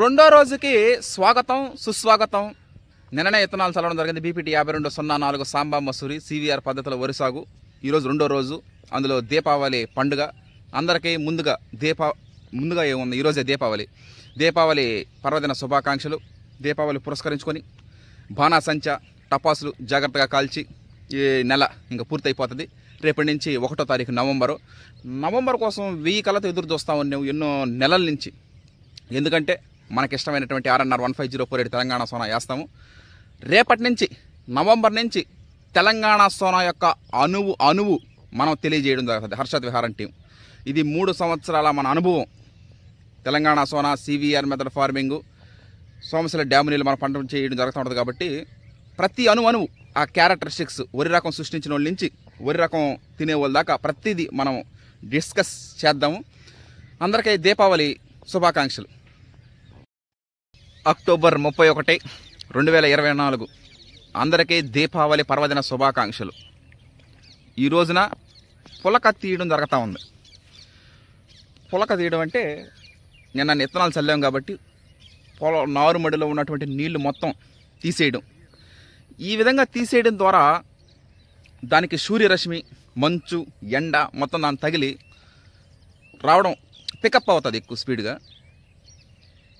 రెండో రోజుకి స్వాగతం సుస్వాగతం నిన్ననే ఇత్తనాలు చల్లడం జరిగింది బీపీటీ యాభై రెండు సున్నా నాలుగు సాంబా మసూరి సివిఆర్ పద్ధతిలో వరిసాగు ఈరోజు రెండో రోజు అందులో దీపావళి పండుగ అందరికీ ముందుగా దీపా ముందుగా ఏముంది ఈరోజే దీపావళి దీపావళి పర్వదిన శుభాకాంక్షలు దీపావళి పురస్కరించుకొని బాణాసంచ టపాసులు జాగ్రత్తగా కాల్చి ఈ నెల ఇంకా పూర్తయిపోతుంది రేపటి నుంచి ఒకటో తారీఖు నవంబరు నవంబర్ కోసం వెయ్యి కళ్ళతో ఎదురు చూస్తూ ఎన్నో నెలల నుంచి ఎందుకంటే మనకిష్టమైనటువంటి RNR one five zero four eight Telangana Sona వేస్తాము రేపటి నుంచి నవంబర్ నుంచి తెలంగాణ సోనా యొక్క అణువు అణువు మనం తెలియజేయడం జరుగుతుంది హర్షద్ విహారం టీం ఇది మూడు సంవత్సరాల మన అనుభవం Telangana Sona CVR method farming Somasila dam నీళ్ళు మనం పంట చేయడం జరుగుతూ ఉంటుంది కాబట్టి ప్రతి అణు అణువు ఆ క్యారెక్టరిస్టిక్స్ వరి రకం సృష్టించిన వాళ్ళ నుంచి వరి రకం తినే వాళ్ళ దాకా ప్రతిదీ మనం డిస్కస్ చేద్దాము అందరికీ దీపావళి శుభాకాంక్షలు అక్టోబర్ ముప్పై ఒకటి రెండు వేల ఇరవై నాలుగు అందరికీ దీపావళి పర్వదిన శుభాకాంక్షలు ఈ రోజున పులక తీయడం జరుగుతూ ఉంది పులక తీయడం అంటే నిన్న ఇత్తనాలు చల్లాం కాబట్టి పొల నారుమడిలో ఉన్నటువంటి నీళ్లు మొత్తం తీసేయడం ఈ విధంగా తీసేయడం ద్వారా దానికి సూర్యరశ్మి మంచు ఎండ మొత్తం దాన్ని తగిలి రావడం పికప్ అవుతుంది ఎక్కువ స్పీడ్గా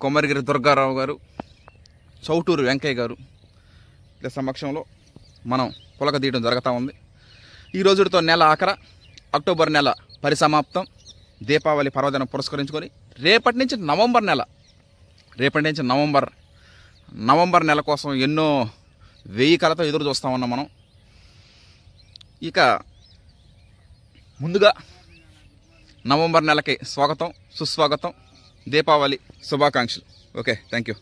కొమ్మరిగిరి దుర్గారావు గారు చౌటూరు వెంకయ్య గారు ఇలా సమక్షంలో మనం పులక తీయడం జరుగుతూ ఉంది ఈ రోజుతో నెల ఆఖర అక్టోబర్ నెల పరిసమాప్తం దీపావళి పర్వదినం పురస్కరించుకొని రేపటి నుంచి నవంబర్ నెల రేపటి నుంచి నవంబర్ నవంబర్ నెల కోసం ఎన్నో వెయ్యి కలతో ఎదురు చూస్తూ ఉన్నాం మనం ఇక ముందుగా నవంబర్ నెలకి స్వాగతం సుస్వాగతం దీపావళి శుభాకాంక్షలు ఓకే థ్యాంక్ యూ